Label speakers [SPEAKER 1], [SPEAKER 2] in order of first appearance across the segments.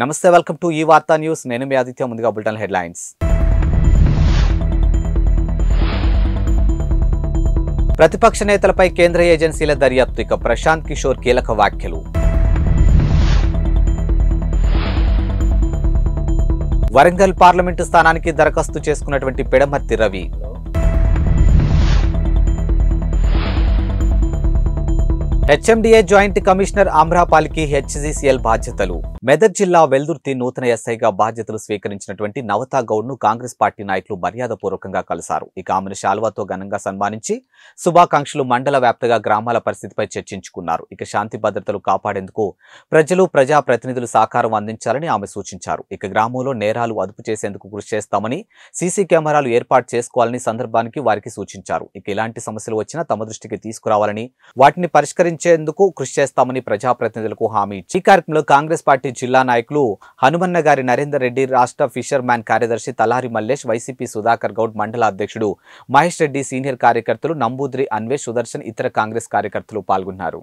[SPEAKER 1] నమస్తే welcome to ఈ వార్తా న్యూస్ నేను మీ ఆదిత్య ముందుగా బులెటిన్ హెడ్లైన్స్ ప్రతిపక్ష నేతలపై కేంద్ర ఏజెన్సీల దర్యాప్తు ఇక ప్రశాంత్ కిషోర్ కీలక వ్యాఖ్యలు వరంగల్ పార్లమెంటు స్థానానికి దరఖాస్తు చేసుకున్నటువంటి Pidamarthi Ravi HMDA joint commissioner ఆమ్రాపాల్కి హెచ్జీసీఎల్ బాధ్యతలు మెదక్ జిల్లా వెల్దుర్తి నూతన ఎస్ఐగా బాధ్యతలు స్వీకరించినటువంటి నవతా గౌడ్ ను కాంగ్రెస్ పార్టీ నాయకులు మర్యాదపూర్వకంగా కలిశారు ఇక ఆమెను శాల్వాతో ఘనంగా సన్మానించి శుభాకాంక్షలు మండల వ్యాప్తంగా గ్రామాల పరిస్థితిపై చర్చించుకున్నారు ఇక శాంతి భద్రతలు కాపాడేందుకు ప్రజలు ప్రజా ప్రతినిధులు సహకారం అందించాలని ఆమె సూచించారు ఇక గ్రామంలో నేరాలు అదుపు చేసేందుకు కృషి చేస్తామని సీసీ కెమెరాలు ఏర్పాటు చేసుకోవాలని సందర్భానికి వారికి సూచించారు ఇక ఇలాంటి సమస్యలు వచ్చినా తమ దృష్టికి తీసుకురావాలని వాటిని పరిష్కరించారు పరిష్కరించేందుకు కృషి చేస్తామని ప్రజాప్రతినిధులకు హామీ ఇచ్చి ఈ కార్యక్రమంలో కాంగ్రెస్ పార్టీ జిల్లా నాయకులు హనుమన్న గారి నరేందర్ రెడ్డి రాష్ట్ర ఫిషర్ మ్యాన్ కార్యదర్శి తలారి మల్లేష్ వైసీపీ సుధాకర్ గౌడ్ మండల అధ్యక్షుడు మహేష్ రెడ్డి సీనియర్ కార్యకర్తలు నంబూద్రి అన్వేష్ సుదర్శన్ ఇతర కాంగ్రెస్ కార్యకర్తలు పాల్గొన్నారు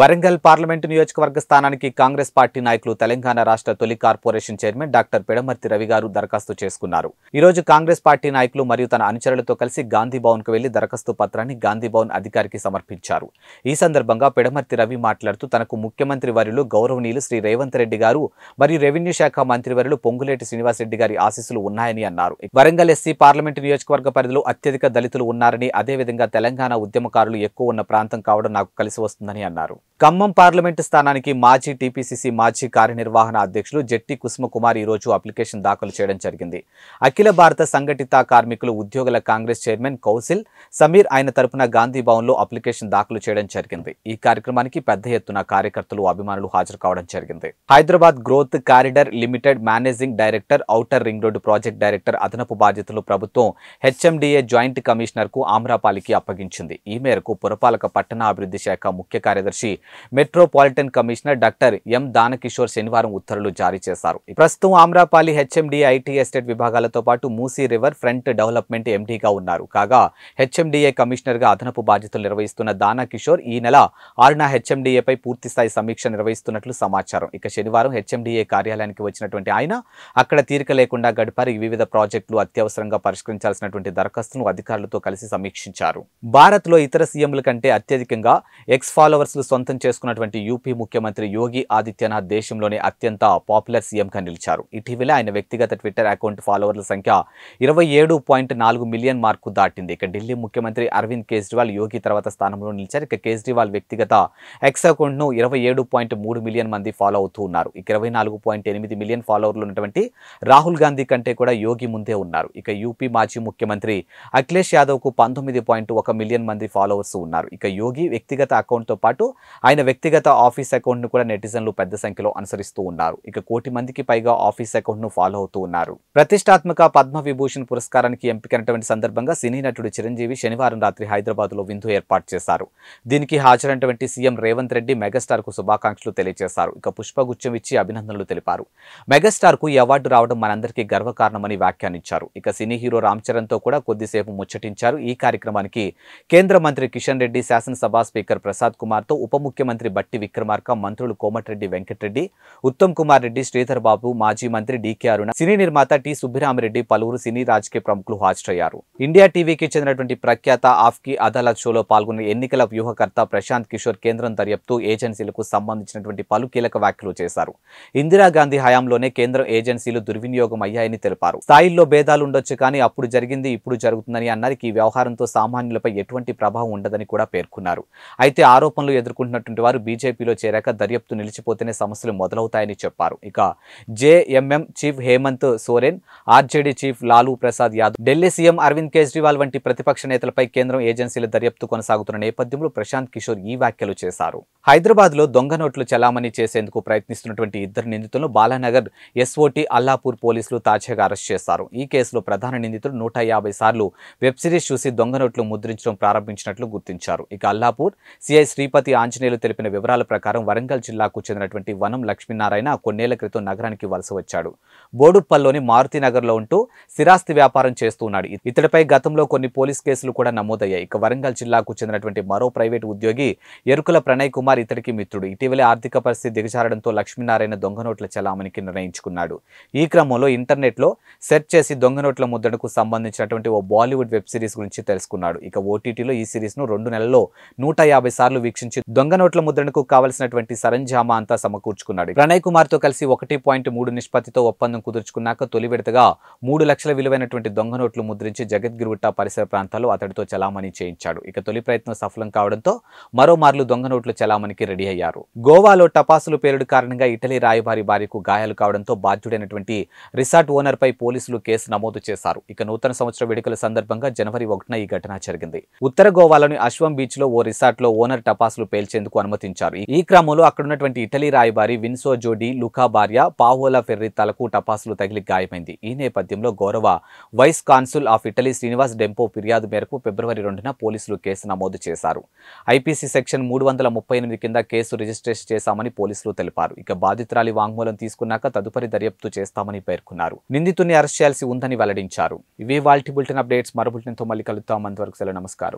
[SPEAKER 1] వరంగల్ పార్లమెంటు నియోజకవర్గ స్థానానికి కాంగ్రెస్ పార్టీ నాయకులు తెలంగాణ రాష్ట్ర తొలి corporation chairman doctor Pedamarthi Ravi garu దరఖాస్తు చేసుకున్నారు ఈ రోజు కాంగ్రెస్ పార్టీ నాయకులు మరియు తన అనుచరులతో కలిసి గాంధీ కు వెళ్లి దరఖాస్తు పత్రాన్ని గాంధీ భవన్ అధికారికి సమర్పించారు ఈ సందర్భంగా పెడమర్తి రవి మాట్లాడుతూ తనకు ముఖ్యమంత్రి వారిలో గౌరవనీయులు శ్రీ రేవంత్ రెడ్డి గారు మరియు రెవెన్యూ శాఖ మంత్రి వరులు పొంగులేటి శ్రీనివాసరెడ్డి గారి ఆశీస్సులు ఉన్నాయని అన్నారు వరంగల్ ఎస్సీ పార్లమెంటు నియోజకవర్గ పరిధిలో అత్యధిక దళితులు ఉన్నారని అదేవిధంగా తెలంగాణ ఉద్యమకారులు ఎక్కువ ఉన్న ప్రాంతం కావడం నాకు కలిసి వస్తుందని అన్నారు ఖమ్మం పార్లమెంటు స్థానానికి మాజీ టీపీసీసీ మాజీ కార్యనిర్వహణ అధ్యక్షులు జెట్టి కుసుమకుమార్ ఈరోజు అప్లికేషన్ దాఖలు చేయడం జరిగింది అఖిల భారత సంఘటిత కార్మికులు ఉద్యోగుల కాంగ్రెస్ చైర్మన్ కౌశిల్ సమీర్ ఆయన తరపున గాంధీ భవన్లో అప్లికేషన్ దాఖలు చేయడం జరిగింది ఈ కార్యక్రమానికి పెద్ద ఎత్తున కార్యకర్తలు అభిమానులు హాజరు కావడం జరిగింది Hyderabad growth corridor limited managing director outer ring road project director అదనపు బాధ్యతలు ప్రభుత్వం హెచ్ఎండిఏ జాయింట్ కమిషనర్ కు ఆమ్రాపాలికి అప్పగించింది ఈ మేరకు పురపాలక పట్టణాభివృద్ధి శాఖ ముఖ్య కార్యదర్శి metropolitan commissioner doctor M Danakishore శనివారం ఉత్తర్వులు జారీ చేశారు ప్రస్తుతం ఆమ్రాపాలి హెచ్ఎండి ఐటీ ఎస్టేట్ విభాగాలతో పాటు మూసీ రివర్ ఫ్రంట్ డెవలప్మెంట్ ఎండీగా ఉన్నారు కాగా హెచ్ఎండిఏ గా అదనపు బాధ్యతలు నిర్వహిస్తున్న దానకిషోర్ ఈ నెల ఆరున హెచ్ఎండిఏపై పూర్తిస్థాయి సమీక్ష నిర్వహిస్తున్నట్లు సమాచారం ఇక శనివారం హెచ్ఎండిఏ కార్యాలయానికి వచ్చినటువంటి ఆయన అక్కడ తీరిక లేకుండా గడిపారు వివిధ ప్రాజెక్టులు అత్యవసరంగా పరిష్కరించాల్సినటువంటి దరఖాస్తును అధికారులతో కలిసి సమీక్షించారు భారత్ లో ఇతర సీఎంల కంటే అత్యధికంగా ఎక్స్ ఫాలోవర్స్ సొంతం చేసుకున్నటువంటి యూపీ ముఖ్యమంత్రి యోగి ఆదిత్యనాథ్ దేశంలోనే అత్యంత పాపులర్ సీఎంగా నిలిచారు ఇటీవల ఆయన వ్యక్తిగత ట్విట్టర్ అకౌంట్ ఫాలోవర్ల సంఖ్య ఇరవై మిలియన్ మార్కు దాటింది ఇక ఢిల్లీ ముఖ్యమంత్రి అరవింద్ కేజ్రీవాల్ యోగి తర్వాత స్థానంలో నిలిచారు ఇక కేజ్రీవాల్ వ్యక్తిగత ఎక్స్ అకౌంట్ను ఇరవై మిలియన్ మంది ఫాలో అవుతూ ఉన్నారు ఇక ఇరవై మిలియన్ ఫాలోవర్లు ఉన్నటువంటి రాహుల్ గాంధీ కంటే కూడా యోగి ముందే ఉన్నారు ఇక యూపీ మాజీ ముఖ్యమంత్రి అఖిలేష్ యాదవ్కు పంతొమ్మిది మిలియన్ మంది ఫాలోవర్స్ ఉన్నారు ఇక యోగి వ్యక్తిగత అకౌంట్తో పాటు ఆయన వ్యక్తిగత ఆఫీస్ అకౌంట్ను కూడా నెటిజన్లు పెద్ద సంఖ్యలో అనుసరిస్తూ ఉన్నారు ఇక కోటి మందికి పైగా ఆఫీస్ అకౌంట్ను ఫాలో అవుతూ ఉన్నారు ప్రతిష్టాత్మక పద్మ విభూషణ్ పురస్కారానికి ఎంపికైనటువంటి సందర్భంగా సినీ నటుడు చిరంజీవి శనివారం రాత్రి హైదరాబాద్లో విందు ఏర్పాటు చేశారు దీనికి హాజరైనటువంటి సీఎం రేవంత్ రెడ్డి మెగాస్టార్కు శుభాకాంక్షలు తెలియజేశారు ఇక పుష్పగుచ్చం ఇచ్చి అభినందనలు తెలిపారు మెగాస్టార్కు ఈ అవార్డు రావడం మనందరికీ గర్వకారణమని వ్యాఖ్యానించారు ఇక సినీ హీరో రామ్ చరణ్తో కూడా కొద్దిసేపు ముచ్చటించారు ఈ కార్యక్రమానికి కేంద్ర మంత్రి కిషన్ రెడ్డి శాసనసభ స్పీకర్ ప్రసాద్ కుమార్తో ఉప ముఖ్యమంత్రి బట్టి విక్రమార్క మంత్రులు కోమటిరెడ్డి వెంకటరెడ్డి ఉత్తమ్ కుమార్ రెడ్డి శ్రీధర్ బాబు మాజీ మంత్రి డీకే అరుణ సినీ నిర్మాత టి సుబ్బిరామిరెడ్డి పలువురు సినీ రాజకీయ ప్రముఖులు హాజరయ్యారు ఇండియా టీవీకి చెందినటువంటి ప్రఖ్యాత ఆఫ్కి అదాలత్ షోలో పాల్గొన్న ఎన్నికల వ్యూహకర్త ప్రశాంత్ కిషోర్ కేంద్రం దర్యాప్తు ఏజెన్సీలకు సంబంధించినటువంటి పలు కీలక వ్యాఖ్యలు చేశారు ఇందిరాగాంధీ హయాంలోనే కేంద్రం ఏజెన్సీలు దుర్వినియోగం అయ్యాయని తెలిపారు స్థాయిల్లో భేదాలు ఉండొచ్చు కానీ అప్పుడు జరిగింది ఇప్పుడు జరుగుతుందని అన్నారు ఈ వ్యవహారంతో సామాన్యులపై ఎటువంటి ప్రభావం ఉండదని కూడా పేర్కొన్నారు అయితే ఆరోపణలు ఎదుర్కొన్న అనుకుంటున్నటువంటి వారు బీజేపీలో చేరాక దర్యాప్తు నిలిచిపోతేనే సమస్యలు మొదలవుతాయని చెప్పారు ఇక JMM chief Hemant Soren RJD chief Lalu Prasad Yadav Delhi CM Arvind Kejriwal వంటి ప్రతిపక్ష నేతలపై కేంద్రం ఏజెన్సీల దర్యాప్తు కొనసాగుతున్న నేపథ్యంలో ప్రశాంత్ కిషోర్ ఈ వ్యాఖ్యలు చేశారు హైదరాబాద్ లో దొంగ నోట్లు చలామణి చేసేందుకు ప్రయత్నిస్తున్నటువంటి ఇద్దరు నిందితులను బాలానగర్ ఎస్ఓటి అల్లాపూర్ పోలీసులు తాజాగా అరెస్ట్ చేశారు ఈ కేసులో ప్రధాన నిందితుడు నూట యాభై సార్లు వెబ్ సిరీస్ చూసి దొంగ నోట్లు ముద్రించడం ప్రారంభించినట్లు గుర్తించారు ఇక అల్లాపూర్ సిఐ శ్రీపతి ఆంజనేయ ఆంజనేయులు తెలిపిన వివరాల ప్రకారం వరంగల్ జిల్లాకు చెందినటువంటి వనం లక్ష్మీనారాయణ కొన్నేళ్ల క్రితం నగరానికి వలస వచ్చాడు బోడుప్పల్లోని మారుతినగర్లో ఉంటూ స్థిరాస్తి వ్యాపారం చేస్తున్నాడు ఇతడిపై గతంలో కొన్ని పోలీస్ కేసులు కూడా నమోదయ్యాయి ఇక వరంగల్ జిల్లాకు చెందినటువంటి మరో ప్రైవేటు ఉద్యోగి ఎరుకుల ప్రణయ్ కుమార్ ఇతడికి మిత్రుడు ఇటీవలే ఆర్థిక పరిస్థితి దిగజారడంతో లక్ష్మీనారాయణ దొంగ నోట్ల చలామణికి నిర్ణయించుకున్నాడు ఈ క్రమంలో ఇంటర్నెట్లో సెర్చ్ చేసి దొంగ నోట్ల ముద్రణకు సంబంధించినటువంటి ఓ బాలీవుడ్ వెబ్ సిరీస్ గురించి తెలుసుకున్నాడు ఇక ఓటీటీలో ఈ సిరీస్ను రెండు నెలల్లో నూట యాభై సార్లు వీక్షించి దొంగ దొంగ నోట్ల ముద్రణకు కావలసినటువంటి సరంజామా అంతా సమకూర్చుకున్నాడు ప్రణయ్ కుమార్ తో కలిసి ఒకటి పాయింట్ మూడు నిష్పత్తితో ఒప్పందం కుదుర్చుకున్నాక తొలి విడతగా మూడు లక్షల విలువైనటువంటి దొంగ నోట్లు ముద్రించి జగద్గిరిగుట్ట పరిసర ప్రాంతాల్లో అతడితో చలామణి చేయించాడు ఇక తొలి ప్రయత్నం సఫలం కావడంతో మరో మార్లు దొంగ నోట్లు చలామణికి రెడీ అయ్యారు గోవాలో టపాసులు పేరుడు కారణంగా ఇటలీ రాయబారి భార్యకు గాయాలు కావడంతో బాధ్యుడైనటువంటి రిసార్ట్ ఓనర్ పై పోలీసులు కేసు నమోదు చేశారు ఇక నూతన సంవత్సర వేడుకల సందర్భంగా జనవరి ఒకటిన ఈ ఘటన జరిగింది ఉత్తర గోవాలోని అశ్వం బీచ్ లో ఓ రిసార్ట్ లో ఓనర్ టపాసులు పేల్చి నిర్వహించేందుకు అనుమతించారు ఈ క్రమంలో అక్కడున్నటువంటి ఇటలీ రాయబారి విన్సో జోడి లుకా భార్య పాహోలా ఫెర్రి తలకు టపాసులు తగిలి గాయమైంది ఈ నేపథ్యంలో గౌరవ vice consul of Italy Srinivas Dempo ఫిర్యాదు మేరకు ఫిబ్రవరి రెండున పోలీసులు కేసు నమోదు చేశారు ఐపీసీ సెక్షన్ మూడు వందల ముప్పై ఎనిమిది కింద కేసు రిజిస్ట్రేషన్ చేశామని పోలీసులు తెలిపారు ఇక బాధితురాలి వాంగ్మూలం తీసుకున్నాక తదుపరి దర్యాప్తు చేస్తామని పేర్కొన్నారు నిందితుడిని అరెస్ట్ చేయాల్సి ఉందని వెల్లడించారు ఇవే వాల్టీ బులెటిన్ అప్డేట్స్ మరో బులెటిన్తో మళ్ళీ కలుద్దాం అంతవరకు సెలవు నమస్కారం